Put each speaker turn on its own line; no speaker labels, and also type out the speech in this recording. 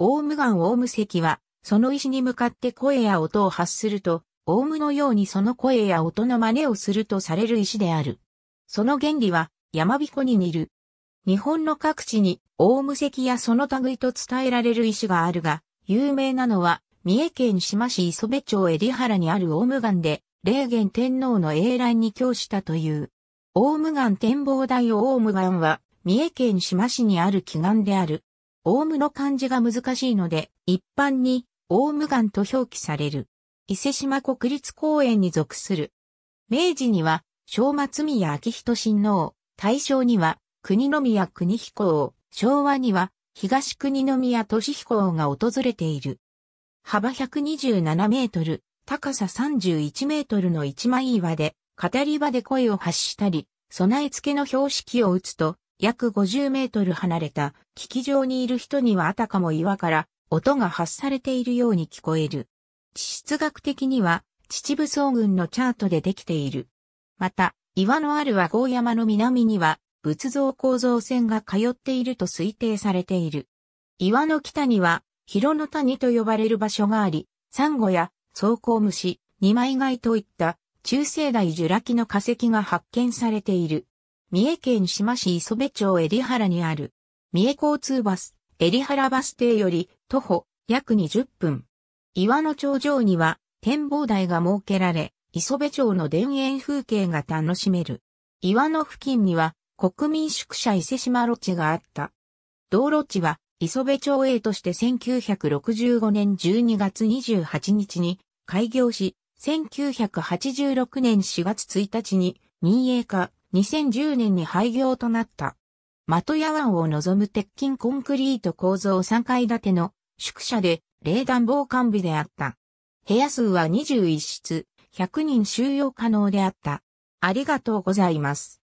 オウムガンオウム石は、その石に向かって声や音を発すると、オウムのようにその声や音の真似をするとされる石である。その原理は、山彦に似る。日本の各地に、オウム石やその類と伝えられる石があるが、有名なのは、三重県志摩市磯部町江里原にあるオウム岩で、霊元天皇の英覧に供したという。オウム岩展望台オウム岩は、三重県志摩市にある祈願である。オウムの漢字が難しいので、一般に、オウム岩と表記される。伊勢島国立公園に属する。明治には、正松宮昭仁親王、大正には、国宮国彦王、昭和には、東国宮俊彦王が訪れている。幅127メートル、高さ31メートルの一枚岩で、語り場で声を発したり、備え付けの標識を打つと、約50メートル離れた、機器上にいる人にはあたかも岩から音が発されているように聞こえる。地質学的には、秩父総群のチャートでできている。また、岩のある和合山の南には、仏像構造線が通っていると推定されている。岩の北には、広の谷と呼ばれる場所があり、サンゴや草甲虫、二枚貝といった中生代ジュラ紀の化石が発見されている。三重県志摩市磯部町襟原にある、三重交通バス、襟原バス停より徒歩約20分。岩の頂上には展望台が設けられ、磯部町の田園風景が楽しめる。岩の付近には国民宿舎伊勢島路地があった。道路地は磯部町営として1965年12月28日に開業し、1986年4月1日に民営化、2010年に廃業となった。的屋湾を望む鉄筋コンクリート構造3階建ての宿舎で冷暖房完備であった。部屋数は21室、100人収容可能であった。ありがとうございます。